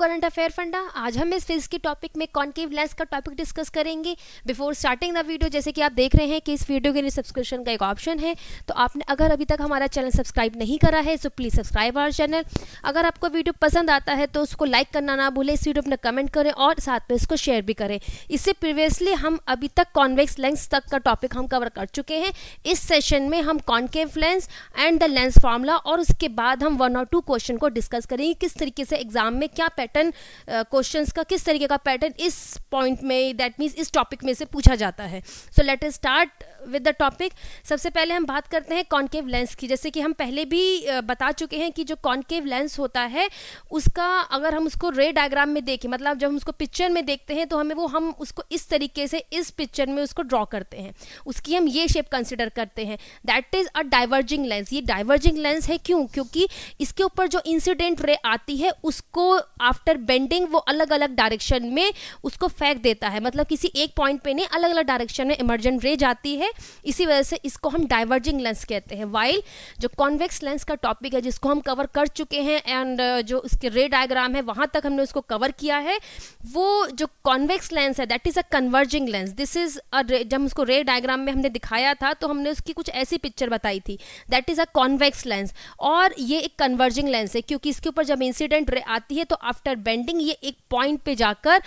Current affair फंडा आज हम इस फिजिक्स के टॉपिक में कॉन्केव लेंस का टॉपिक डिस्कस करेंगे बिफोर स्टार्टिंग द वीडियो जैसे कि आप देख रहे हैं कि इस वीडियो के लिए सब्सक्रिप्शन का एक ऑप्शन है तो आपने अगर अभी तक हमारा चैनल सब्सक्राइब नहीं करा है तो प्लीज़ सब्सक्राइब आवर चैनल अगर आपको वीडियो पसंद आता है तो उसको लाइक करना ना भूलें इस वीडियो अपना कमेंट करें और साथ में इसको शेयर भी करें इससे प्रीवियसली हम अभी तक कॉन्वेक्स लेंस तक का टॉपिक हम कवर कर चुके हैं इस सेशन में हम concave lens and the lens formula और उसके बाद हम वन और टू क्वेश्चन को डिस्कस करेंगे किस तरीके से एग्जाम में क्या पैटर्न पैटर्न क्वेश्चन uh, का किस तरीके का पैटर्न इस पॉइंट में दैट मीन्स इस टॉपिक में से पूछा जाता है so let's start with the topic सबसे पहले हम बात करते हैं कॉन्केव लेंस की जैसे कि हम पहले भी uh, बता चुके हैं कि जो कॉन्केव लेंस होता है उसका अगर हम उसको रे डायग्राम में देखें मतलब जब हम उसको पिक्चर में देखते हैं तो हमें वो हम उसको इस तरीके से इस पिक्चर में उसको ड्रॉ करते हैं उसकी हम ये शेप कंसिडर करते हैं that is a diverging lens ये डाइवर्जिंग लेंस है क्यों क्योंकि इसके ऊपर जो इंसिडेंट रे आती है उसको आप आफ्टर बेंडिंग वो अलग अलग डायरेक्शन में उसको फेंक देता है मतलब किसी एक पॉइंट पे नहीं अलग अलग डायरेक्शन में इमर्जेंट रे जाती है इसी वजह से इसको हम डाइवर्जिंग लेंस कहते हैं वाइल जो कॉन्वेक्स लेंस का टॉपिक है जिसको हम कवर कर चुके हैं एंड uh, जो उसके रे डायग्राम है वहाँ तक हमने उसको कवर किया है वो जो कॉन्वेक्स लेंस है that is a converging lens this is a जब उसको रे डायग्राम में हमने दिखाया था तो हमने उसकी कुछ ऐसी पिक्चर बताई थी that is a convex lens और ये एक कन्वर्जिंग लेंस है क्योंकि इसके ऊपर जब इंसिडेंट रे आती है तो आफ्टर आफ्टर बेंडिंग ये एक पॉइंट पे जाकर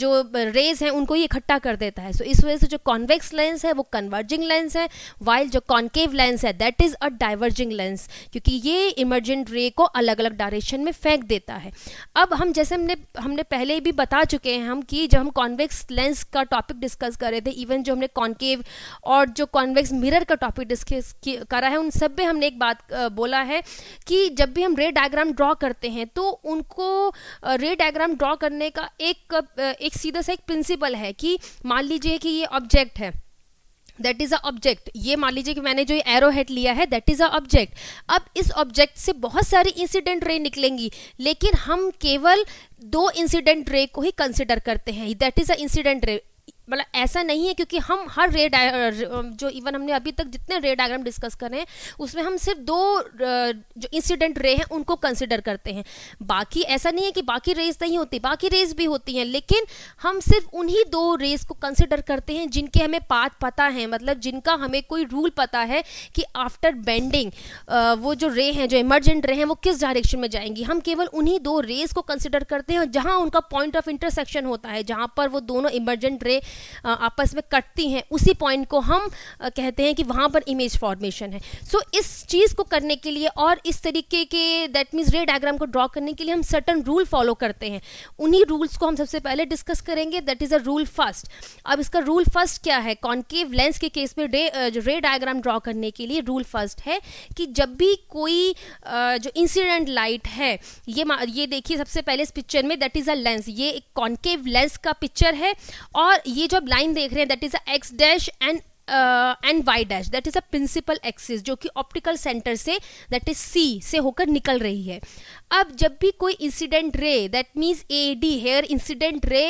जो रेज हैं उनको ये इकट्ठा कर देता है सो so, इस वजह से जो कॉन्वेक्स लेंस है वो कन्वर्जिंग लेंस है वाइल जो कॉन्केव लेंस है that is a diverging lens क्योंकि ये इमरजेंट रे को अलग अलग डायरेक्शन में फेंक देता है अब हम जैसे हमने हमने पहले भी बता चुके हैं हम कि जब हम कॉन्वेक्स लेंस का टॉपिक डिस्कस कर रहे थे इवन जो हमने कॉन्केव और जो कॉन्वेक्स मिरर का टॉपिक डिस्कस करा है उन सब में हमने एक बात बोला है कि जब भी हम रे डायग्राम ड्रॉ करते हैं तो उनको रे डायग्राम ड्रॉ करने का एक एक सीधा सा एक प्रिंसिपल है कि मान लीजिए कि ये ऑब्जेक्ट है दैट इज़ अ ऑब्जेक्ट ये मान लीजिए कि मैंने जो एरो हेड लिया है दैट इज़ अ ऑब्जेक्ट अब इस ऑब्जेक्ट से बहुत सारी इंसिडेंट रे निकलेंगी लेकिन हम केवल दो इंसिडेंट रे को ही कंसिडर करते हैं दैट इज़ अ इंसिडेंट रे मतलब ऐसा नहीं है क्योंकि हम हर रे जो इवन हमने अभी तक जितने रे डायग्राम डिस्कस कर रहे हैं उसमें हम सिर्फ दो जो इंसिडेंट रे हैं उनको कंसिडर करते हैं बाकी ऐसा नहीं है कि बाकी रेस नहीं होती बाकी रेस भी होती हैं लेकिन हम सिर्फ उन्हीं दो रेस को कंसिडर करते हैं जिनके हमें पाथ पता है मतलब जिनका हमें कोई रूल पता है कि आफ्टर बेंडिंग वो जो रे हैं जो इमरजेंट रे हैं वो किस डायरेक्शन में जाएंगी हम केवल उन्हीं दो रेस को कंसिडर करते हैं जहाँ उनका पॉइंट ऑफ इंटरसेक्शन होता है जहाँ पर वो दोनों इमरजेंट रे आपस में कटती हैं उसी पॉइंट को हम कहते हैं कि वहाँ पर इमेज फॉर्मेशन है सो so, इस चीज़ को करने के लिए और इस तरीके के दैट मीन्स रे डायग्राम को ड्रॉ करने के लिए हम सर्टन रूल फॉलो करते हैं उन्हीं रूल्स को हम सबसे पहले डिस्कस करेंगे that is a rule first अब इसका रूल फर्स्ट क्या है कॉन्केव लेंस के केस में रे रे डायग्राम ड्रॉ करने के लिए रूल फर्स्ट है कि जब भी कोई जो इंसिडेंट लाइट है ये ये देखिए सबसे पहले इस पिक्चर में दैट इज़ अ लेंस ये एक कॉन्केव लेंस का पिक्चर है और ये जो लाइन देख रहे हैं that is X dash and and Y dash that is a principal axis जो कि ऑप्टिकल सेंटर से दैट इज सी से होकर निकल रही है अब जब भी कोई incident ray that means A D here incident ray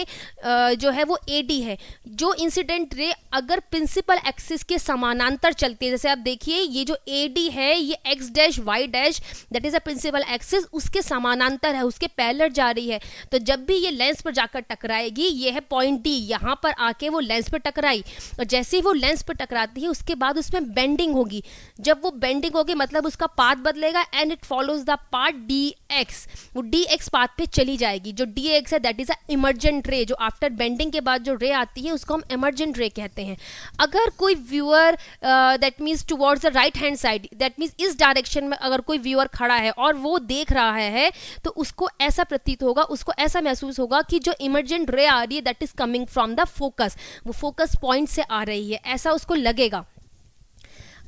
जो है वो ए डी है जो इंसिडेंट रे अगर प्रिंसिपल एक्सिस के समानांतर चलती है जैसे आप देखिए ये जो ए डी है ये X dash Y dash that is a principal axis उसके समानांतर है उसके पैलर जा रही है तो जब भी ये लेंस पर जाकर टकराएगी ये है पॉइंट डी यहाँ पर आके वो लेंस पर टकराई और जैसे ही वो लेंस पर टकराती है उसके बाद उसमें बेंडिंग होगी जब वो बेंडिंग होगी मतलब उसका पाथ बदलेगा and it follows the part D X वो डी एक्स पाथ पे चली जाएगी जो डी एक्स है दैट इज़ अ रे जो आफ्टर बेंडिंग के बाद जो रे आती है उसको हम इमरजेंट रे कहते हैं अगर कोई viewer that means towards the right hand side that means इस डायरेक्शन में अगर कोई व्यूअर खड़ा है और वो देख रहा है तो उसको ऐसा प्रतीत होगा उसको ऐसा महसूस होगा कि जो इमरजेंट रे आ रही है that is coming from the focus वो फोकस पॉइंट से आ रही है ऐसा उसको लगेगा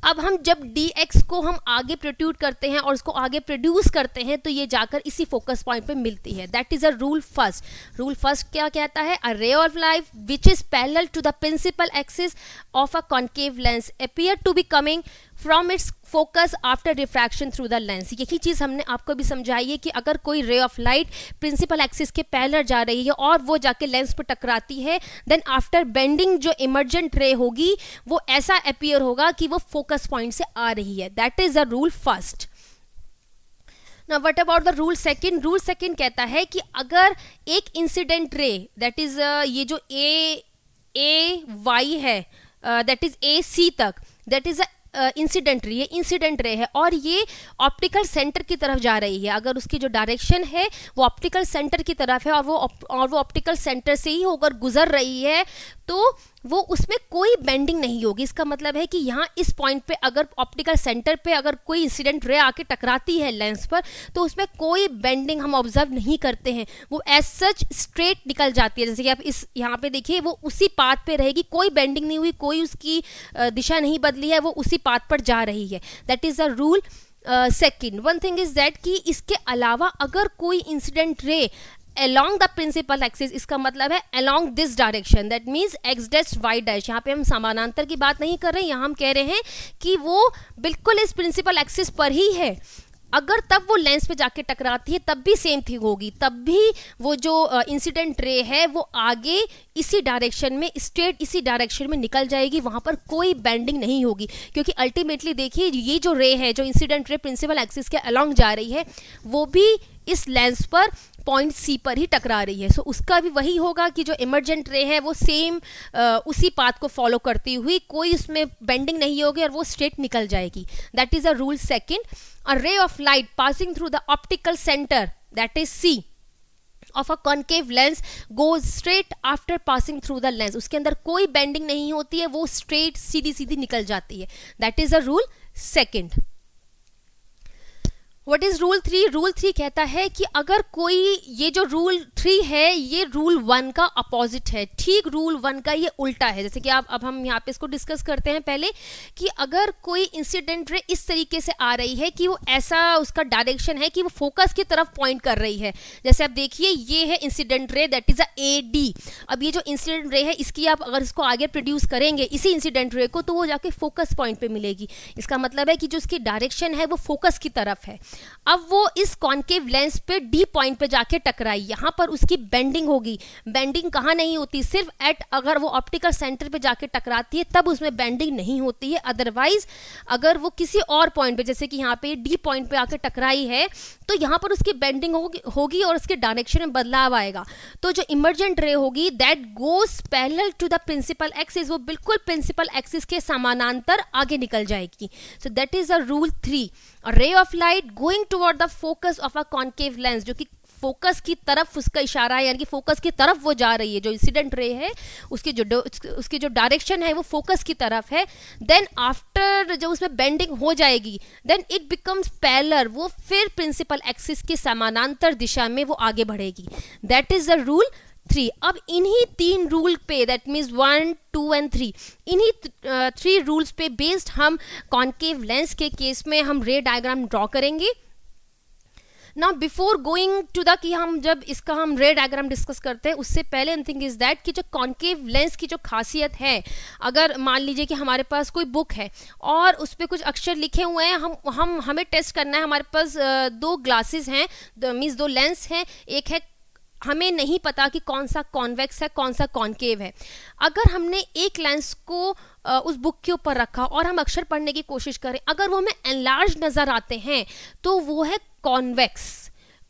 अब हम जब डी को हम आगे प्रोट्यूट करते हैं और उसको आगे प्रोड्यूस करते हैं तो ये जाकर इसी फोकस पॉइंट पे मिलती है that is a rule first rule first क्या कहता है a ray of light which is parallel to the principal axis of a concave lens appear to be coming from its focus after refraction through the lens यही चीज़ हमने आपको भी समझाई है कि अगर कोई ray of light principal axis के पैलर जा रही है और वो जाके लेंस पर टकराती है देन आफ्टर बेंडिंग जो इमरजेंट रे होगी वो ऐसा अपियर होगा कि वो फोकस पॉइंट से आ रही है that is a rule first ना what about the rule second rule second कहता है कि अगर एक इंसिडेंट रे दैट इज़ ये जो ए ए वाई है दैट इज़ ए सी तक दैट इज़ अ इंसिडेंट रे है इंसिडेंट रे है और ये ऑप्टिकल सेंटर की तरफ जा रही है अगर उसकी जो डायरेक्शन है वो ऑप्टिकल सेंटर की तरफ है और वो और वो ऑप्टिकल सेंटर से ही होकर गुजर रही है तो वो उसमें कोई बेंडिंग नहीं होगी इसका मतलब है कि यहाँ इस पॉइंट पे अगर ऑप्टिकल सेंटर पे अगर कोई इंसिडेंट रे आके टकराती है लेंस पर तो उसमें कोई बेंडिंग हम ऑब्जर्व नहीं करते हैं वो एज सच स्ट्रेट निकल जाती है जैसे कि आप इस यहाँ पे देखिए वो उसी पाथ पे रहेगी कोई बेंडिंग नहीं हुई कोई उसकी दिशा नहीं बदली है वो उसी पाथ पर जा रही है that is a rule second one thing is that कि इसके अलावा अगर कोई इंसिडेंट रे एलोंग द प्रिंसिपल एक्सिस इसका मतलब है along this direction that means X dash Y dash यहाँ पे हम समानांतर की बात नहीं कर रहे हैं यहाँ हम कह रहे हैं कि वो बिल्कुल इस प्रिंसिपल एक्सिस पर ही है अगर तब वो लेंस पे जाके टकराती है तब भी सेम थिंग होगी तब भी वो जो इंसिडेंट रे है वो आगे इसी डायरेक्शन में स्ट्रेट इसी डायरेक्शन में निकल जाएगी वहाँ पर कोई बैंडिंग नहीं होगी क्योंकि अल्टीमेटली देखिए ये जो रे है जो इंसिडेंट रे प्रिंसिपल एक्सिस के अलॉन्ग जा रही है वो भी इस लेंस पर पॉइंट सी पर ही टकरा रही है सो so, उसका भी वही होगा कि जो इमरजेंट रे है वो सेम उसी पाथ को फॉलो करती हुई कोई उसमें बेंडिंग नहीं होगी और वो स्ट्रेट निकल जाएगी that is a rule second a ray of light passing through the optical centre that is C of a concave lens go straight after passing through the lens उसके अंदर कोई बेंडिंग नहीं होती है वो स्ट्रेट सीधी सीधी निकल जाती है that is a rule second what is rule three rule three कहता है कि अगर कोई ये जो रूल थ्री है ये रूल वन का अपोजिट है ठीक रूल वन का ये उल्टा है जैसे कि आप अब हम यहाँ पे इसको डिस्कस करते हैं पहले कि अगर कोई इंसिडेंट रे इस तरीके से आ रही है कि वो ऐसा उसका डायरेक्शन है कि वो फोकस की तरफ पॉइंट कर रही है जैसे आप देखिए ये है incident ray that is a A D अब ये जो इंसिडेंट रे है इसकी आप अगर इसको आगे प्रोड्यूस करेंगे इसी इंसिडेंट रे को तो वो जाके फोकस पॉइंट पर मिलेगी इसका मतलब है कि जो इसकी डायरेक्शन है वो फोकस की तरफ है अब वो इस कॉन्केव लेंस पे डी पॉइंट पे जाके टकराई यहाँ पर उसकी बेंडिंग होगी बेंडिंग कहाँ नहीं होती सिर्फ एट अगर वो ऑप्टिकल सेंटर पे जाके टकराती है तब उसमें बेंडिंग नहीं होती है अदरवाइज अगर वो किसी और पॉइंट पे जैसे कि यहाँ पे डी पॉइंट पे आके टकराई है तो यहाँ पर उसकी बेंडिंग होगी होगी और उसके डायरेक्शन में बदलाव आएगा तो जो इमरजेंट रे होगी that goes parallel to the principal axis वो बिल्कुल प्रिंसिपल एक्सिस के समानांतर आगे निकल जाएगी so that is a rule three ray of light go going toward the focus of a concave lens जो कि फोकस की तरफ उसका इशारा है यानी कि फोकस की तरफ वो जा रही है जो इंसिडेंट रे है उसकी जो उसकी जो डायरेक्शन है वो फोकस की तरफ है देन आफ्टर जब उसमें बेंडिंग हो जाएगी देन इट बिकम्स पैलर वो फिर प्रिंसिपल एक्सिस के समानांतर दिशा में वो आगे बढ़ेगी that is the rule three अब इन्हीं तीन रूल पे that means one two and three इन्हीं थ्री रूल्स पे बेस्ड हम कॉन्केव लेंस के केस में हम रे डायग्राम ड्रॉ करेंगे ना बिफोर गोइंग टू द कि हम जब इसका हम रे डायग्राम डिस्कस करते हैं उससे पहले एन थिंग इज दैट कि जो कॉन्केव लेंस की जो खासियत है अगर मान लीजिए कि हमारे पास कोई बुक है और उस पर कुछ अक्षर लिखे हुए हैं हम हम हमें टेस्ट करना है हमारे पास दो ग्लासेस हैं मीन्स दो लेंस हैं एक है हमें नहीं पता कि कौन सा कॉन्वेक्स है कौन सा कॉन्केव है अगर हमने एक लेंस को उस बुक के ऊपर रखा और हम अक्षर पढ़ने की कोशिश करें अगर वो हमें एनलार्ज नज़र आते हैं तो वो है कॉन्वेक्स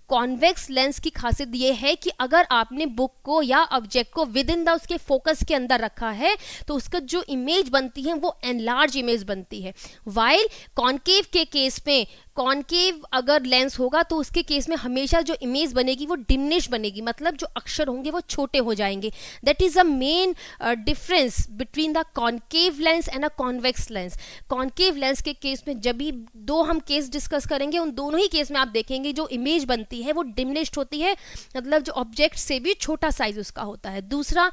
कॉन्वेक्स लेंस की खासियत ये है कि अगर आपने बुक को या ऑब्जेक्ट को विद इन द उसके फोकस के अंदर रखा है तो उसका जो इमेज बनती है वो एनलार्ज इमेज बनती है वाइल कॉन्केव के केस में कॉन्केव अगर लेंस होगा तो उसके केस में हमेशा जो इमेज बनेगी वो डिमनिश बनेगी मतलब जो अक्षर होंगे वो छोटे हो जाएंगे that is a main difference between the concave lens and a convex lens concave lens के केस में जब भी दो हम केस डिस्कस करेंगे उन दोनों ही केस में आप देखेंगे जो इमेज बनती है वो डिमनिश्ड होती है मतलब जो ऑब्जेक्ट से भी छोटा साइज उसका होता है दूसरा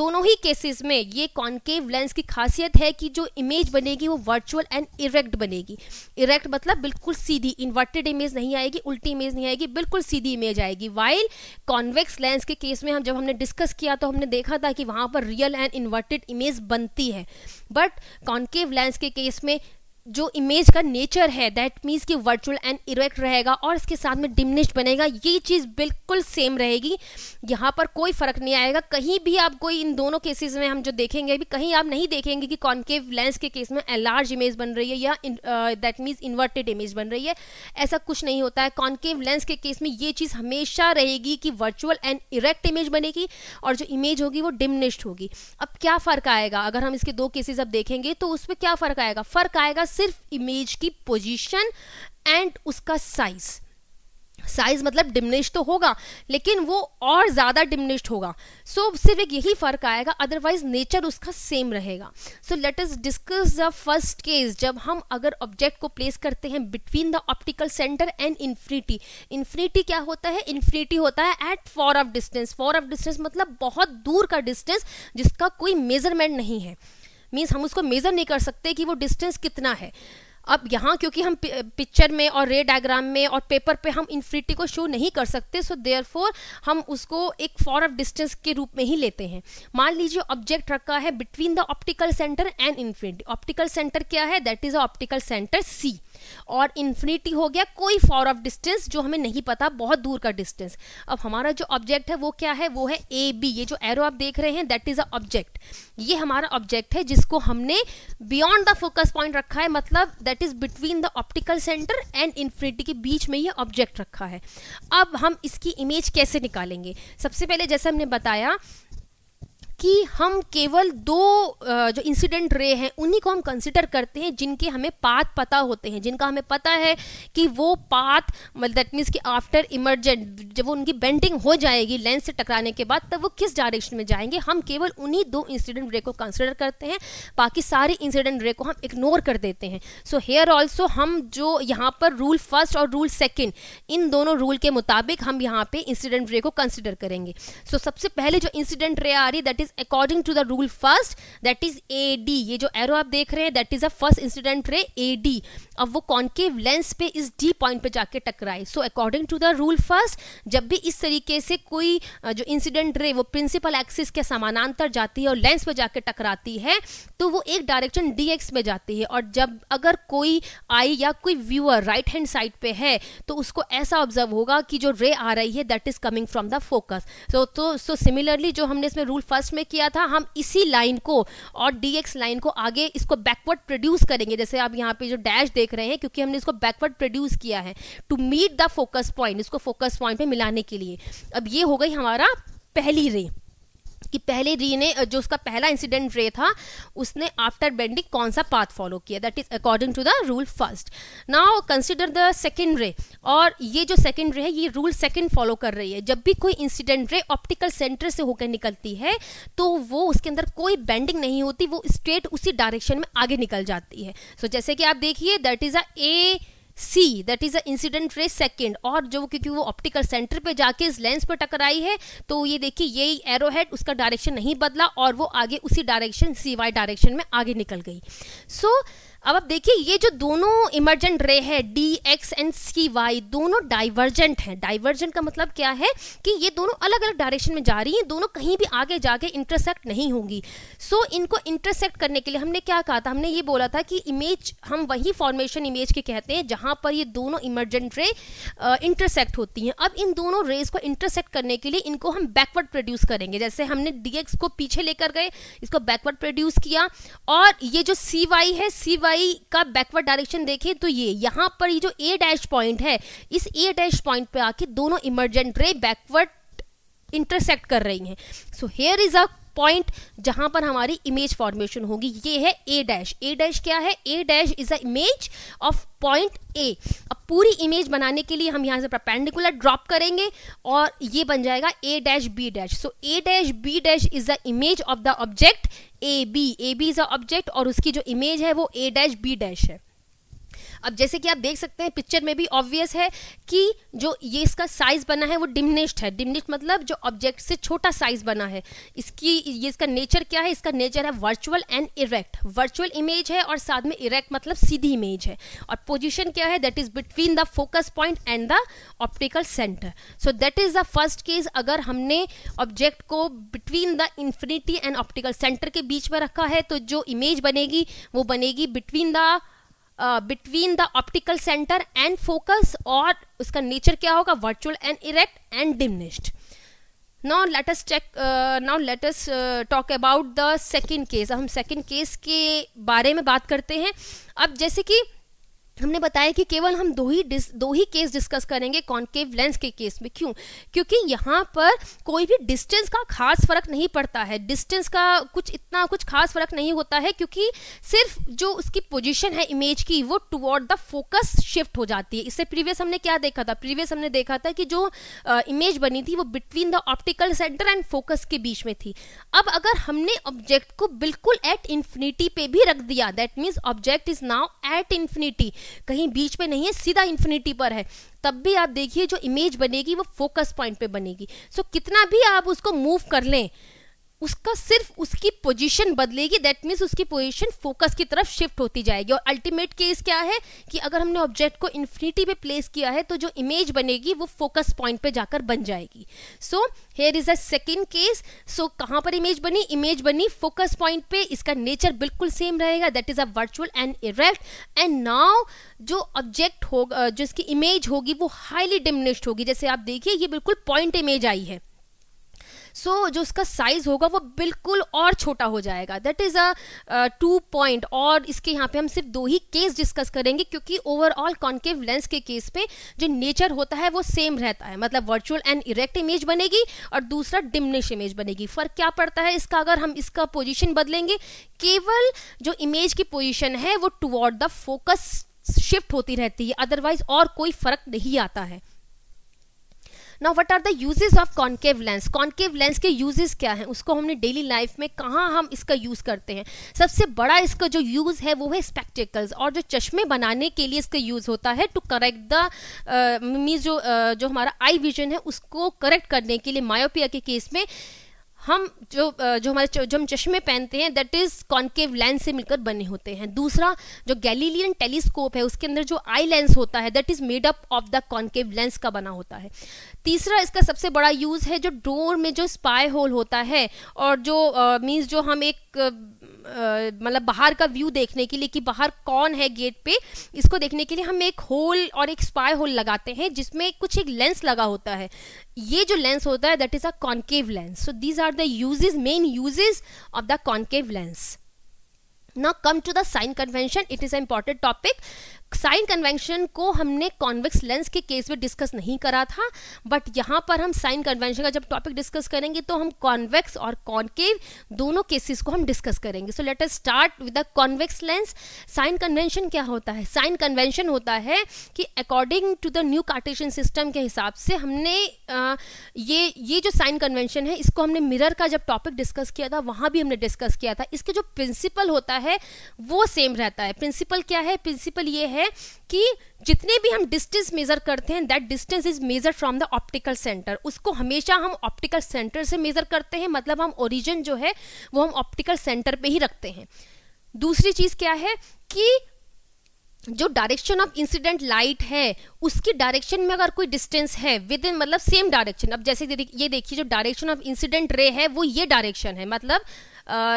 दोनों ही केसेस में ये कॉन्केव लेंस की खासियत है कि जो इमेज बनेगी वो वर्चुअल एंड इरेक्ट बनेगी इरेक्ट मतलब बिल्कुल सीधी इन्वर्टेड इमेज नहीं आएगी उल्टी इमेज नहीं आएगी बिल्कुल सीधी इमेज आएगी वाइल कॉन्वेक्स लेंस के केस में हम जब हमने डिस्कस किया तो हमने देखा था कि वहाँ पर रियल एंड इन्वर्टेड इमेज बनती है बट कॉन्केव लेंस के केस में जो इमेज का नेचर है दैट मीन्स कि वर्चुअल एंड इरेक्ट रहेगा और इसके साथ में डिमनिश्ड बनेगा ये चीज़ बिल्कुल सेम रहेगी यहाँ पर कोई फ़र्क नहीं आएगा कहीं भी आप कोई इन दोनों केसेस में हम जो देखेंगे भी कहीं आप नहीं देखेंगे कि कॉन्केव लेंस के केस में लार्ज इमेज बन रही है या दैट मीन्स इन्वर्टेड इमेज बन रही है ऐसा कुछ नहीं होता है कॉन्केव लेंस के केस में ये चीज़ हमेशा रहेगी कि वर्चुअल एंड इरेक्ट इमेज बनेगी और जो इमेज होगी वो डिमनिश्ड होगी अब क्या फ़र्क आएगा अगर हम इसके दो केसेज अब देखेंगे तो उसमें क्या फ़र्क आएगा फ़र्क आएगा सिर्फ इमेज की पोजीशन एंड उसका साइज़ साइज मतलब डिमनिश तो होगा लेकिन वो और ज़्यादा डिमनिश्ड होगा सो so, सिर्फ एक यही फ़र्क आएगा अदरवाइज नेचर उसका सेम रहेगा so let us discuss the first case जब हम अगर ऑब्जेक्ट को प्लेस करते हैं between the optical centre and infinity infinity क्या होता है इन्फिनिटी होता है at far off distance far off distance मतलब बहुत दूर का डिस्टेंस जिसका कोई मेजरमेंट नहीं है मीन्स हम उसको मेज़र नहीं कर सकते कि वो डिस्टेंस कितना है अब यहाँ क्योंकि हम पिक्चर में और रे डायग्राम में और पेपर पे हम इन्फिनिटी को शो नहीं कर सकते सो देयरफॉर हम उसको एक फॉर ऑफ डिस्टेंस के रूप में ही लेते हैं मान लीजिए ऑब्जेक्ट रखा है between the optical centre and infinity optical centre क्या है that is optical centre C और इन्फिनिटी हो गया कोई फॉर ऑफ डिस्टेंस जो हमें नहीं पता बहुत दूर का डिस्टेंस अब हमारा जो ऑब्जेक्ट है वो क्या है वो है ए बी ये जो एरो आप देख रहे हैं दैट इज अ ऑब्जेक्ट ये हमारा ऑब्जेक्ट है जिसको हमने बियॉन्ड द फोकस पॉइंट रखा है मतलब that is between the optical centre and infinity के बीच में ये ऑब्जेक्ट रखा है अब हम इसकी इमेज कैसे निकालेंगे सबसे पहले जैसे हमने बताया कि हम केवल दो जो इंसिडेंट रे हैं उन्हीं को हम कंसिडर करते हैं जिनके हमें पाथ पता होते हैं जिनका हमें पता है कि वो पाथ दैट मीन्स कि आफ्टर इमरजेंट जब वो उनकी बेंडिंग हो जाएगी लेंस से टकराने के बाद तब वो किस डायरेक्शन में जाएंगे हम केवल उन्हीं दो इंसिडेंट रे को कंसिडर करते हैं बाकी सारे इंसिडेंट रे को हम इग्नोर कर देते हैं सो हेयर ऑल्सो हम जो यहाँ पर रूल फर्स्ट और रूल सेकेंड इन दोनों रूल के मुताबिक हम यहाँ पे इंसिडेंट रे को कंसिडर करेंगे सो so, सबसे पहले जो इंसिडेंट रे आ रही that is incident according to the rule first that is A D ये जो एरो आप देख रहे हैं that is a first incident ray A D अब वो कॉन्केव लेंस पे इस डी पॉइंट पे जाके टकराए so according to the rule first जब भी इस तरीके से कोई जो इंसिडेंट रे वो प्रिंसिपल एक्सिस के समानांतर जाती है और लेंस पे जाके टकराती है तो वो एक डायरेक्शन डी एक्स में जाती है और जब अगर कोई आई या कोई व्यूअर राइट हैंड साइड पे है तो उसको ऐसा ऑब्जर्व होगा कि जो रे आ रही है that is coming from the focus so तो सो सिमिलरली जो हमने इसमें रूल फर्स्ट में में किया था हम इसी लाइन को और डी लाइन को आगे इसको बैकवर्ड प्रोड्यूस करेंगे जैसे आप यहाँ पे जो डैश देख रहे हैं क्योंकि हमने इसको बैकवर्ड प्रोड्यूस किया है to meet the focus point इसको फोकस पॉइंट पे मिलाने के लिए अब ये हो गई हमारा पहली रे कि पहले री ने जो उसका पहला इंसिडेंट रे था उसने आफ्टर बेंडिंग कौन सा पाथ फॉलो किया that is according to the rule first now consider the second ray और ये जो सेकेंड रे है ये रूल सेकेंड फॉलो कर रही है जब भी कोई इंसिडेंट रे ऑप्टिकल सेंटर से होकर निकलती है तो वो उसके अंदर कोई बेंडिंग नहीं होती वो स्ट्रेट उसी डायरेक्शन में आगे निकल जाती है सो so, जैसे कि आप देखिए that is a A C that is a incident ray second और जो क्योंकि वो ऑप्टिकल सेंटर पे जाके इस लेंस पर टकराई है तो ये देखिए यही एरो हेड उसका डायरेक्शन नहीं बदला और वो आगे उसी डायरेक्शन सी वाई डायरेक्शन में आगे निकल गई सो so, अब आप देखिए ये जो दोनों इमर्जेंट रे है D X and C Y दोनों डाइवर्जेंट हैं डाइवर्जेंट का मतलब क्या है कि ये दोनों अलग अलग डायरेक्शन में जा रही हैं दोनों कहीं भी आगे जाके इंटरसेक्ट नहीं होंगी सो so, इनको इंटरसेक्ट करने के लिए हमने क्या कहा था हमने ये बोला था कि इमेज हम वही फॉर्मेशन इमेज के कहते हैं जहाँ पर ये दोनों इमर्जेंट रे इंटरसेक्ट होती हैं अब इन दोनों रेज को इंटरसेक्ट करने के लिए इनको हम बैकवर्ड प्रोड्यूस करेंगे जैसे हमने डी को पीछे लेकर गए इसको बैकवर्ड प्रोड्यूस किया और ये जो सी है सी वाई का बैकवर्ड डायरेक्शन देखें तो ये यहां पर ये जो ए डैश पॉइंट है इस ए डैश पॉइंट पे आके दोनों इमरजेंट रे बैकवर्ड इंटरसेक्ट कर रही हैं so here is a point जहां पर हमारी इमेज फॉर्मेशन होगी ये है ए डैश ए डैश क्या है A dash is a image of point A अब पूरी इमेज बनाने के लिए हम यहां से प्रपेंडिकुलर ड्रॉप करेंगे और ये बन जाएगा A dash B dash so A dash B dash is the image of the object A B A B is a object और उसकी जो इमेज है वो ए डैश बी डैश है अब जैसे कि आप देख सकते हैं पिक्चर में भी ऑब्वियस है कि जो ये इसका साइज बना है वो डिमनिश्ड है डिमनिश्ड मतलब जो ऑब्जेक्ट से छोटा साइज बना है इसकी ये इसका नेचर क्या है इसका नेचर है virtual and erect virtual image है और साथ में इरेक्ट मतलब सीधी इमेज है और पोजिशन क्या है that is between the focus point and the optical centre so that is the first case अगर हमने ऑब्जेक्ट को between the infinity and optical centre के बीच में रखा है तो जो इमेज बनेगी वो बनेगी between the between the optical centre and focus और उसका नेचर क्या होगा virtual and erect and diminished now let's check now let talk about the second case अब हम सेकेंड केस के बारे में बात करते हैं अब जैसे कि uh, हमने बताया कि केवल हम दो ही दो ही केस डिस्कस करेंगे कॉन्केव लेंस के केस में क्यों क्योंकि यहाँ पर कोई भी डिस्टेंस का खास फर्क नहीं पड़ता है डिस्टेंस का कुछ इतना कुछ खास फर्क नहीं होता है क्योंकि सिर्फ जो उसकी पोजीशन है इमेज की वो टुवर्ड द फोकस शिफ्ट हो जाती है इससे प्रीवियस हमने क्या देखा था प्रीवियस हमने देखा था कि जो इमेज uh, बनी थी वो between the optical centre and focus के बीच में थी अब अगर हमने ऑब्जेक्ट को बिल्कुल एट इन्फिनिटी पे भी रख दिया that means object is now at infinity कहीं बीच पे नहीं है सीधा इन्फिनिटी पर है तब भी आप देखिए जो इमेज बनेगी वो फोकस पॉइंट पे बनेगी सो so, कितना भी आप उसको मूव कर लें उसका सिर्फ उसकी पोजीशन बदलेगी दैट मीन्स उसकी पोजीशन फोकस की तरफ शिफ्ट होती जाएगी और अल्टीमेट केस क्या है कि अगर हमने ऑब्जेक्ट को इन्फिनिटी पे प्लेस किया है तो जो इमेज बनेगी वो फोकस पॉइंट पे जाकर बन जाएगी so here is a second case so कहाँ पर इमेज बनी इमेज बनी फोकस पॉइंट पे इसका नेचर बिल्कुल सेम रहेगा that is a virtual and erect and now जो ऑब्जेक्ट होगा जो इसकी इमेज होगी वो हाईली डिमिनिश्ड होगी जैसे आप देखिए ये बिल्कुल पॉइंट इमेज आई है सो so, जो उसका साइज होगा वो बिल्कुल और छोटा हो जाएगा that is a to point और इसके यहाँ पे हम सिर्फ दो ही केस डिस्कस करेंगे क्योंकि ओवरऑल कॉन्केव लेंस के केस पे जो नेचर होता है वो सेम रहता है मतलब वर्चुअल एंड इरेक्ट इमेज बनेगी और दूसरा डिमनिश इमेज बनेगी फर्क क्या पड़ता है इसका अगर हम इसका पोजिशन बदलेंगे केवल जो इमेज की पोजिशन है वो टुवर्ड द फोकस शिफ्ट होती रहती है अदरवाइज और कोई फर्क नहीं आता है ना what are the uses of concave lens concave lens के यूजेस क्या हैं उसको हमने डेली लाइफ में कहाँ हम इसका यूज़ करते हैं सबसे बड़ा इसका जो यूज़ है वो है स्पेक्टिकल्स और जो चश्मे बनाने के लिए इसका यूज़ होता है टू करेक्ट द मीन्स जो uh, जो हमारा आई विजन है उसको करेक्ट करने के लिए मायोपिया के केस में हम जो जो हमारे जो हम चश्मे पहनते हैं दैट इज़ कॉन्केव लेंस से मिलकर बने होते हैं दूसरा जो गैलीलियन टेलीस्कोप है उसके अंदर जो आई लेंस होता है that is made up of the concave lens का बना होता है तीसरा इसका सबसे बड़ा यूज़ है जो डोर में जो स्पाई होल होता है और जो मीन्स uh, जो हम एक uh, मतलब बाहर का व्यू देखने के लिए कि बाहर कौन है गेट पे इसको देखने के लिए हम एक होल और एक स्पाई होल लगाते हैं जिसमें कुछ एक लेंस लगा होता है ये जो लेंस होता है that is a concave lens so these are the uses main uses of the concave lens now come to the sign convention it is a important topic sign convention को हमने convex lens के case में discuss नहीं करा था but यहाँ पर हम साइन कन्वेंशन का जब टॉपिक डिस्कस करेंगे तो हम कॉन्वेक्स और कॉन्केव दोनों केसेस को हम डिस्कस करेंगे so let us start with the convex lens sign convention क्या होता है साइन कन्वेंशन होता है कि according to the new Cartesian system के हिसाब से हमने आ, ये ये जो साइन कन्वेंशन है इसको हमने मिरर का जब टॉपिक डिस्कस किया था वहाँ भी हमने डिस्कस किया था इसके जो प्रिंसिपल होता है वो सेम रहता है प्रिंसिपल क्या है प्रिंसिपल ये है है कि जितने भी हम डिस्टेंस मेजर करते हैं that distance is measure from the optical centre उसको हमेशा हम ऑप्टिकल सेंटर से मेजर करते हैं मतलब हम ओरिजिन जो है वो हम ऑप्टिकल सेंटर पे ही रखते हैं दूसरी चीज क्या है कि जो डायरेक्शन ऑफ इंसिडेंट लाइट है उसकी डायरेक्शन में अगर कोई डिस्टेंस है विद इन मतलब सेम डायरेक्शन अब जैसे ये देखिए जो डायरेक्शन ऑफ इंसिडेंट रे है वो ये डायरेक्शन है मतलब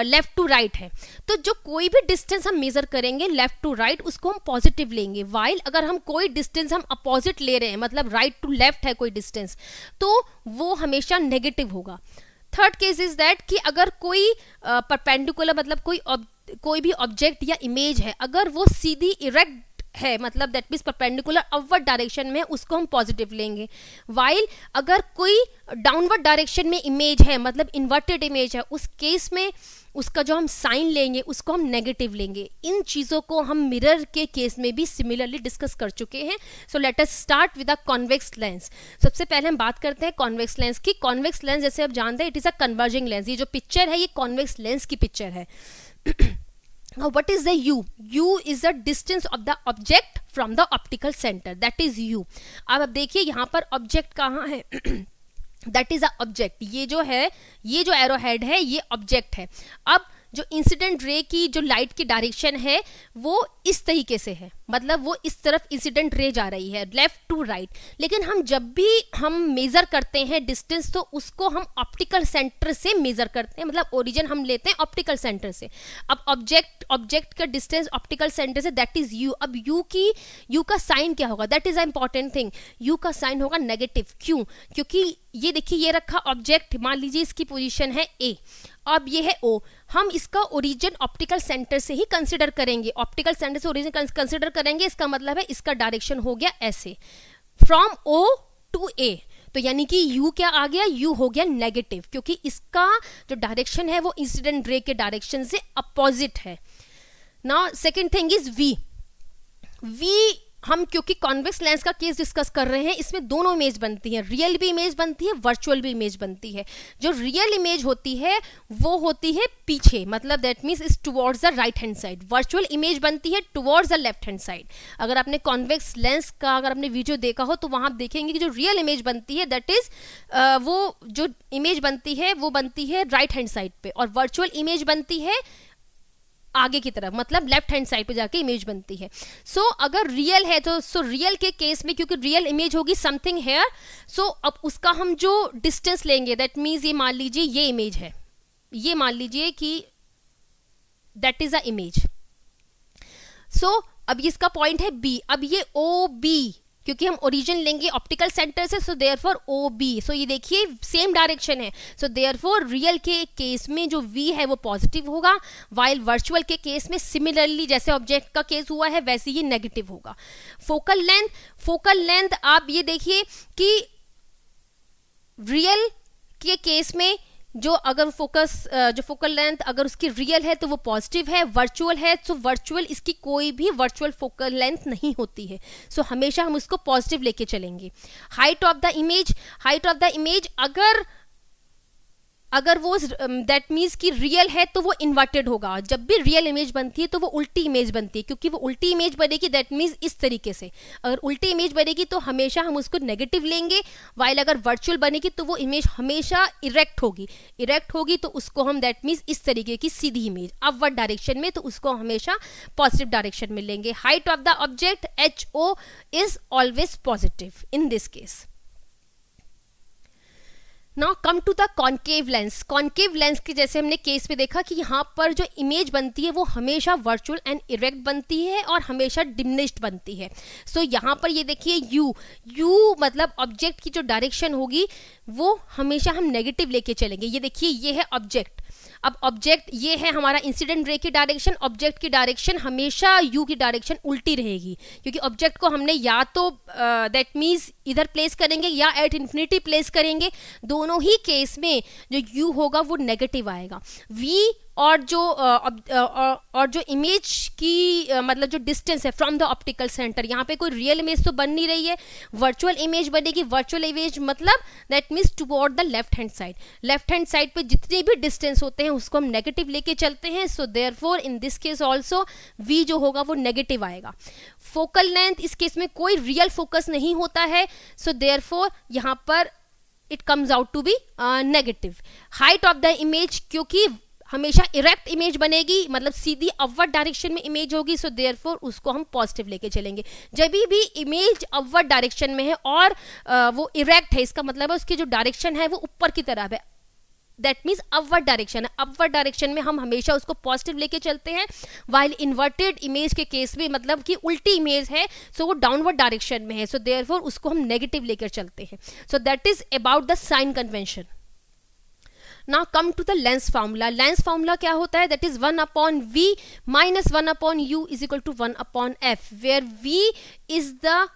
लेफ्ट टू राइट है तो जो कोई भी डिस्टेंस हम मेजर करेंगे लेफ्ट टू राइट उसको हम पॉजिटिव लेंगे वाइल अगर हम कोई डिस्टेंस हम अपोजिट ले रहे हैं मतलब राइट टू लेफ्ट है कोई डिस्टेंस तो वो हमेशा नेगेटिव होगा थर्ड केस इज दैट कि अगर कोई परपेंडिकुलर uh, मतलब कोई ob, कोई भी ऑब्जेक्ट या इमेज है अगर वो सीधी इरेक्ट है मतलब that means perpendicular upward direction में उसको हम पॉजिटिव लेंगे वाइल अगर कोई डाउनवर्ड डायरेक्शन में इमेज है मतलब इन्वर्टेड इमेज है उस केस में उसका जो हम साइन लेंगे उसको हम नेगेटिव लेंगे इन चीज़ों को हम मिरर के केस में भी सिमिलरली डिस्कस कर चुके हैं so let us start with a convex lens सबसे पहले हम बात करते हैं कॉन्वेक्स लेंस की कॉन्वेक्स लेंस जैसे आप जानते हैं it is a converging lens ये जो पिक्चर है ये कॉन्वेक्स लेंस की पिक्चर है now what is the u u is the distance of the object from the optical center that is u अब अब देखिए यहाँ पर object कहाँ है that is अ object ये जो है ये जो arrow head है ये object है अब जो इंसिडेंट रे की जो लाइट की डायरेक्शन है वो इस तरीके से है मतलब वो इस तरफ इंसिडेंट रे जा रही है लेफ्ट टू राइट लेकिन हम जब भी हम मेज़र करते हैं डिस्टेंस तो उसको हम ऑप्टिकल सेंटर से मेज़र करते हैं मतलब ओरिजिन हम लेते हैं ऑप्टिकल सेंटर से अब ऑब्जेक्ट ऑब्जेक्ट का डिस्टेंस ऑप्टिकल सेंटर से दैट इज़ यू अब यू की यू का साइन क्या होगा that is a important thing U का साइन होगा नेगेटिव क्यों क्योंकि ये देखिए ये रखा ऑब्जेक्ट मान लीजिए इसकी पोजीशन है ए अब ये है ओ हम इसका ओरिजिन ऑप्टिकल सेंटर से ही कंसिडर करेंगे ऑप्टिकल सेंटर से ओरिजिन कंसिडर करेंगे इसका मतलब है इसका डायरेक्शन हो गया ऐसे फ्रॉम ओ टू ए तो यानी कि U क्या आ गया U हो गया नेगेटिव क्योंकि इसका जो डायरेक्शन है वो इंसिडेंट रे के डायरेक्शन से अपोजिट है now second thing is V V हम क्योंकि कॉन्वेक्स लेंस का केस डिस्कस कर रहे हैं इसमें दोनों इमेज बनती हैं रियल भी इमेज बनती है वर्चुअल भी इमेज बनती है जो रियल इमेज होती है वो होती है पीछे मतलब that means is towards the right hand side virtual image बनती है towards the left hand side अगर आपने कॉन्वेक्स लेंस का अगर आपने वीडियो देखा हो तो वहाँ आप देखेंगे कि जो रियल इमेज बनती है दैट इज वो जो इमेज बनती है वो बनती है राइट हैंड साइड पे और वर्चुअल इमेज बनती है आगे की तरफ मतलब लेफ्ट हैंड साइड पे जाके इमेज बनती है सो so, अगर रियल है तो सो so रियल के केस में क्योंकि रियल इमेज होगी समथिंग हेयर सो अब उसका हम जो डिस्टेंस लेंगे दैट मीन्स ये मान लीजिए ये इमेज है ये मान लीजिए कि that is a image so अब इसका पॉइंट है बी अब ये ओ बी क्योंकि हम ओरिजिन लेंगे ऑप्टिकल सेंटर से so therefore O B so ये देखिए सेम डायरेक्शन है सो देयर फॉर रियल के केस में जो वी है वो पॉजिटिव होगा वाइल वर्चुअल के केस में सिमिलरली जैसे ऑब्जेक्ट का केस हुआ है वैसे ये नेगेटिव होगा फोकल लेंथ फोकल लेंथ आप ये देखिए कि रियल के केस में जो अगर फोकस जो फोकल लेंथ अगर उसकी रियल है तो वो पॉजिटिव है वर्चुअल है तो वर्चुअल इसकी कोई भी वर्चुअल फोकल लेंथ नहीं होती है सो so, हमेशा हम उसको पॉजिटिव लेके चलेंगे height of the image height of the image अगर अगर वो दैट मीन्स कि रियल है तो वो इन्वर्टेड होगा जब भी रियल इमेज बनती है तो वो उल्टी इमेज बनती है क्योंकि वो उल्टी इमेज बनेगी दैट मीन्स इस तरीके से अगर उल्टी इमेज बनेगी तो हमेशा हम उसको नेगेटिव लेंगे वाइल अगर वर्चुअल बनेगी तो वो इमेज हमेशा इरेक्ट होगी इरेक्ट होगी तो उसको हम दैट मीन्स इस तरीके की सीधी इमेज अपवर्ड डायरेक्शन में तो उसको हमेशा पॉजिटिव डायरेक्शन में लेंगे height of the object H O is always positive in this case now come to the concave lens concave lens के जैसे हमने केस में देखा कि यहाँ पर जो इमेज बनती है वो हमेशा वर्चुअल एंड इरेक्ट बनती है और हमेशा डिमनिस्ड बनती है सो so, यहाँ पर ये देखिए यू यू मतलब ऑब्जेक्ट की जो डायरेक्शन होगी वो हमेशा हम नेगेटिव लेके चलेंगे ये देखिए ये है ऑब्जेक्ट अब ऑब्जेक्ट ये है हमारा इंसिडेंट रे की डायरेक्शन ऑब्जेक्ट की डायरेक्शन हमेशा यू की डायरेक्शन उल्टी रहेगी क्योंकि ऑब्जेक्ट को हमने या तो दैट uh, मीन्स इधर प्लेस करेंगे या एट इन्फिनिटी प्लेस करेंगे दोनों ही केस में जो यू होगा वो नेगेटिव आएगा वी और जो और जो इमेज की मतलब जो डिस्टेंस है फ्रॉम द ऑप्टिकल सेंटर यहाँ पे कोई रियल इमेज तो बन नहीं रही है वर्चुअल इमेज बनेगी वर्चुअल इमेज मतलब that means toward the left hand side left hand side पे जितने भी डिस्टेंस होते हैं उसको हम नेगेटिव लेके चलते हैं so therefore in this case also V जो होगा वो नेगेटिव आएगा फोकल लेंथ इस केस में कोई रियल फोकस नहीं होता है सो देयर फोर यहाँ पर it comes out to be negative height of the image क्योंकि हमेशा इरेक्ट इमेज बनेगी मतलब सीधी अववर्ड डायरेक्शन में इमेज होगी सो देयर उसको हम पॉजिटिव लेके चलेंगे जब भी इमेज अववर्ड डायरेक्शन में है और वो इरेक्ट है इसका मतलब है उसकी जो डायरेक्शन है वो ऊपर की तरफ है दैट मीन्स अपवर्ड डायरेक्शन है अपवर्ड डायरेक्शन में हम हमेशा उसको पॉजिटिव लेके चलते हैं वाइल इन्वर्टेड इमेज के केस में मतलब कि उल्टी इमेज है सो so वो डाउनवर्ड डायरेक्शन में है सो so देयर उसको हम नेगेटिव लेकर चलते हैं so that is about the sign convention now come to the lens formula lens formula क्या होता है that is one upon V minus one upon U is equal to one upon F where V is the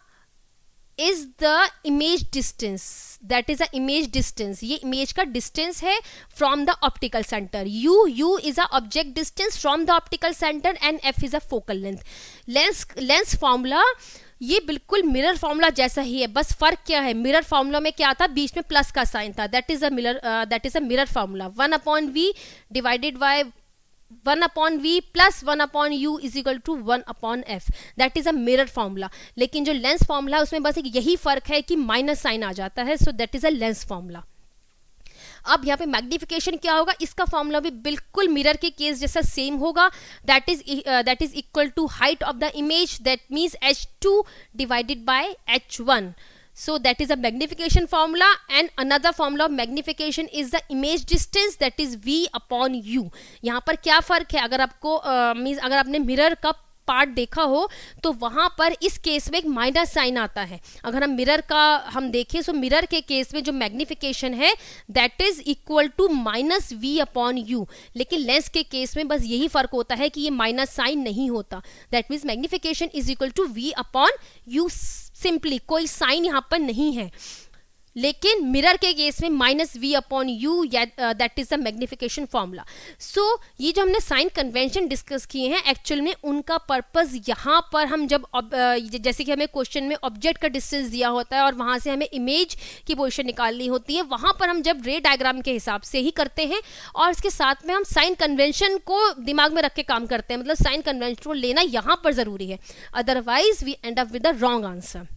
is the image distance that is a image distance ये image का distance है from the optical centre U U is a object distance from the optical centre and F is a focal length lens lens formula ये बिल्कुल mirror formula जैसा ही है बस फर्क क्या है मिरर फॉर्मूला में क्या था बीच में प्लस का साइन था that is uh that is a mirror formula one upon V divided by one upon V plus one upon U is equal to one upon F that is a mirror formula लेकिन जो lens formula है उसमें बस एक यही फर्क है कि माइनस साइन आ जाता है so that is a lens formula अब यहाँ पे मैग्निफिकेशन क्या होगा इसका फॉर्मूला भी बिल्कुल मिरर के केस जैसा सेम होगा that is that is equal to height of the image that means H two divided by H one so that is a magnification formula and another formula of magnification is the image distance that is V upon U यहाँ पर क्या फर्क है अगर आपको means uh, अगर आपने mirror का पार्ट देखा हो तो वहां पर इस केस में एक माइनस साइन आता है अगर हम मिरर का हम देखें सो तो मिरर के केस में जो मैग्निफिकेशन है that is equal to minus V upon U लेकिन लेंस के केस में बस यही फर्क होता है कि ये माइनस साइन नहीं होता that means magnification is equal to V upon U simply कोई साइन यहाँ पर नहीं है लेकिन मिरर के केस में minus V upon U that is the magnification formula so ये जो हमने साइन कन्वेंशन डिस्कस किए हैं एक्चुअल में उनका पर्पज यहाँ पर हम जब uh, जैसे कि हमें क्वेश्चन में ऑब्जेक्ट का डिस्टेंस दिया होता है और वहाँ से हमें इमेज की पोजिशन निकालनी होती है वहाँ पर हम जब रे डायग्राम के हिसाब से ही करते हैं और इसके साथ में हम साइन कन्वेंशन को दिमाग में रख के काम करते हैं मतलब साइन कन्वेंशन को लेना यहाँ पर ज़रूरी है otherwise we end up with the wrong answer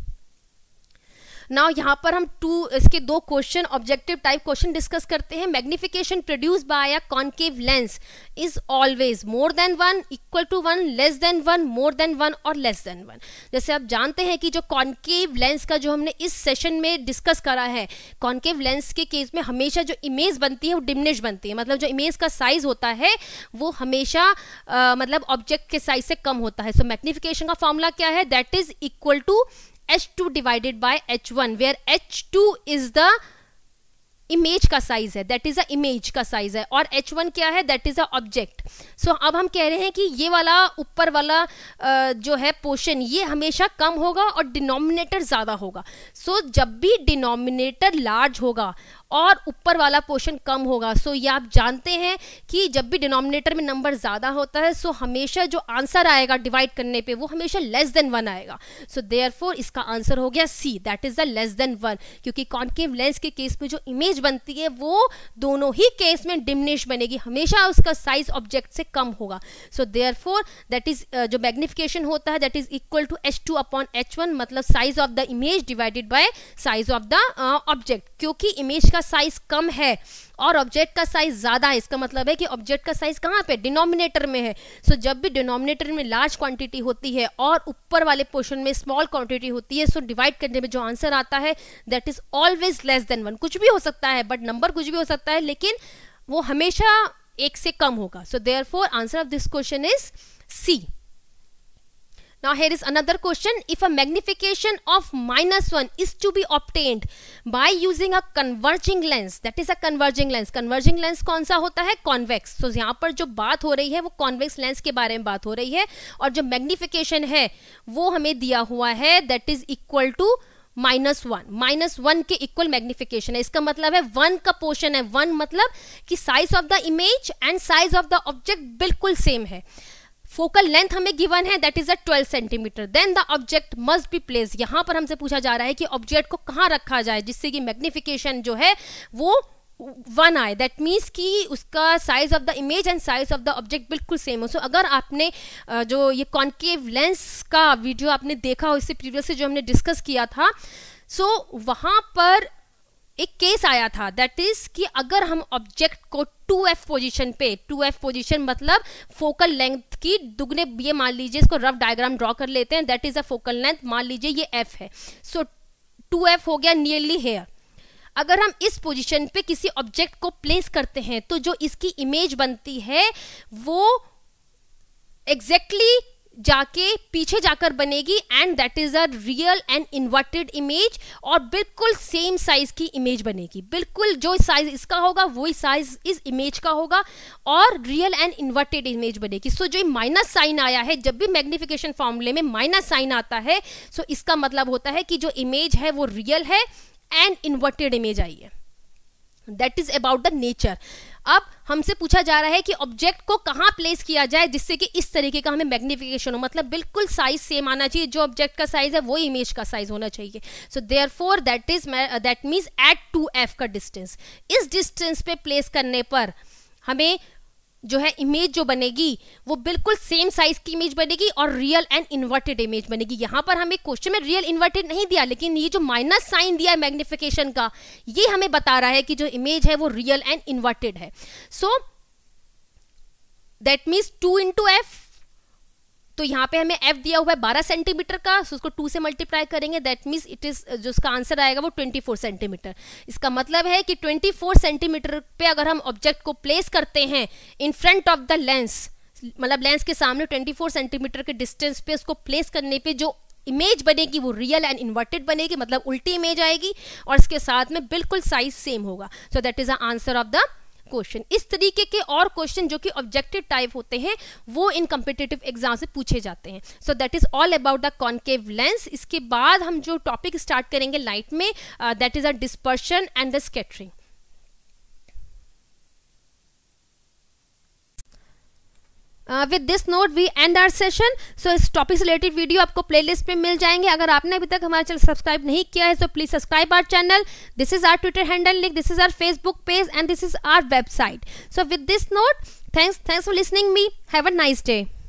now यहाँ पर हम टू इसके दो question objective type question discuss करते हैं magnification produce by a concave lens is always more than one equal to one less than one more than one और less than one जैसे आप जानते हैं कि जो कॉन्केव लेंस का जो हमने इस सेशन में डिस्कस करा है कॉन्केव लेंस के केस में हमेशा जो इमेज बनती है वो डिमनिश बनती है मतलब जो इमेज का साइज होता है वो हमेशा आ, मतलब ऑब्जेक्ट के साइज से कम होता है सो मैग्निफिकेशन का फॉर्मूला क्या है that is equal to H two H2 H one where H two is the image का साइज है दैट इज अ इमेज का साइज है और H1 क्या है that is a object so अब हम कह रहे हैं कि ये वाला ऊपर वाला जो है पोर्शन ये हमेशा कम होगा और डिनोमिनेटर ज़्यादा होगा सो so, जब भी डिनोमिनेटर लार्ज होगा और ऊपर वाला पोर्शन कम होगा सो ये आप जानते हैं कि जब भी डिनोमिनेटर में नंबर ज़्यादा होता है सो हमेशा जो आंसर आएगा डिवाइड करने पे वो हमेशा लेस देन वन आएगा सो देयर इसका आंसर हो गया C that is the less than one क्योंकि कॉन्केव लेंस के केस में जो इमेज बनती है वो दोनों ही केस में डिमिनिश बनेगी हमेशा उसका साइज ऑब्जेक्ट से कम होगा so therefore that is जो मैग्निफिकेशन होता है that is equal to H two upon H one मतलब size of the image divided by size of the object क्योंकि इमेज का का साइज कम है और ऑब्जेक्ट का साइज ज़्यादा है इसका मतलब है कि ऑब्जेक्ट का साइज कहाँ पे डिनोमिनेटर में है सो so, जब भी डिनोमिनेटर में लार्ज क्वांटिटी होती है और ऊपर वाले पोर्शन में स्मॉल क्वांटिटी होती है सो so डिवाइड करने में जो आंसर आता है that is always less than one कुछ भी हो सकता है बट नंबर कुछ भी हो सकता है लेकिन वो हमेशा एक से कम होगा so therefore answer of this question is C Now here is another question. If a magnification of minus 1 is to be obtained by using a converging lens, that is a converging lens. Converging lens कौन सा होता है convex so, यहाँ पर जो बात हो रही है वो convex lens के बारे में बात हो रही है और जो magnification है वो हमें दिया हुआ है that is equal to minus one minus one के इक्वल मैग्निफिकेशन है इसका मतलब है वन का पोर्शन है वन मतलब कि size of the image and size of the object बिल्कुल सेम है फोकल लेंथ हमें गिवन है that is a 12 centimetre then the object must be place यहां पर हमसे पूछा जा रहा है कि ऑब्जेक्ट को कहां रखा जाए जिससे कि मैग्निफिकेशन जो है वो वन आए दैट मीन्स कि उसका size of the image and size of the object बिल्कुल सेम हो सो so, अगर आपने जो ये कॉन्केव लेंस का वीडियो आपने देखा हो इससे प्रीवियस से जो हमने डिस्कस किया था सो so, वहाँ पर एक केस आया था दैट इज कि अगर हम ऑब्जेक्ट को 2f पोजीशन पे 2f पोजीशन मतलब फोकल लेंथ की दुगने ये मान लीजिए इसको रफ डायग्राम ड्रॉ कर लेते हैं that is a focal length मान लीजिए ये f है सो so, 2f हो गया नियरली हेयर अगर हम इस पोजीशन पे किसी ऑब्जेक्ट को प्लेस करते हैं तो जो इसकी इमेज बनती है वो एग्जैक्टली exactly जाके पीछे जाकर बनेगी and that is a real and inverted image और बिल्कुल सेम साइज की इमेज बनेगी बिल्कुल जो साइज इसका होगा वही साइज इस इमेज का होगा और रियल एंड इन्वर्टेड इमेज बनेगी सो so, जो माइनस साइन आया है जब भी मैग्निफिकेशन फॉर्मूले में माइनस साइन आता है सो so इसका मतलब होता है कि जो इमेज है वो रियल है एंड इन्वर्टेड इमेज आई है that is about the nature अब हमसे पूछा जा रहा है कि ऑब्जेक्ट को कहाँ प्लेस किया जाए जिससे कि इस तरीके का हमें मैग्निफिकेशन हो मतलब बिल्कुल साइज सेम आना चाहिए जो ऑब्जेक्ट का साइज है वो इमेज का साइज होना चाहिए so therefore that is that means at two F का डिस्टेंस इस डिस्टेंस पे प्लेस करने पर हमें जो है इमेज जो बनेगी वो बिल्कुल सेम साइज की इमेज बनेगी और रियल एंड इन्वर्टेड इमेज बनेगी यहां पर हमें क्वेश्चन में रियल इन्वर्टेड नहीं दिया लेकिन ये जो माइनस साइन दिया है मैग्निफिकेशन का ये हमें बता रहा है कि जो इमेज है वो रियल एंड इन्वर्टेड है so that means two into F तो यहाँ पे हमें एफ दिया हुआ है बारह सेंटीमीटर का उसको टू से मल्टीप्लाई करेंगे दैट मीन्स इट इज जो उसका आंसर आएगा वो ट्वेंटी फोर सेंटीमीटर इसका मतलब है कि ट्वेंटी फोर सेंटीमीटर पे अगर हम ऑब्जेक्ट को प्लेस करते हैं in front of the lens मतलब लेंस के सामने ट्वेंटी फोर सेंटीमीटर के डिस्टेंस पे उसको प्लेस करने पे जो इमेज बनेगी वो रियल एंड इन्वर्टेड बनेगी मतलब उल्टी इमेज आएगी और इसके साथ में बिल्कुल साइज सेम होगा so that is the answer of the question इस तरीके के और क्वेश्चन जो कि ऑब्जेक्टिव टाइप होते हैं वो इन कंपिटेटिव एग्जाम से पूछे जाते हैं so that is all about the concave lens इसके बाद हम जो टॉपिक स्टार्ट करेंगे लाइट में that is a dispersion and the scattering with this note we end our session so इस टॉपिक से रिलेटेड वीडियो आपको प्लेलिस्ट में मिल जाएंगे अगर आपने अभी तक हमारे चैनल सब्सक्राइब नहीं किया है so please subscribe our channel this is our Twitter handle link this is our Facebook page and this is our website so with this note thanks thanks for listening me have a nice day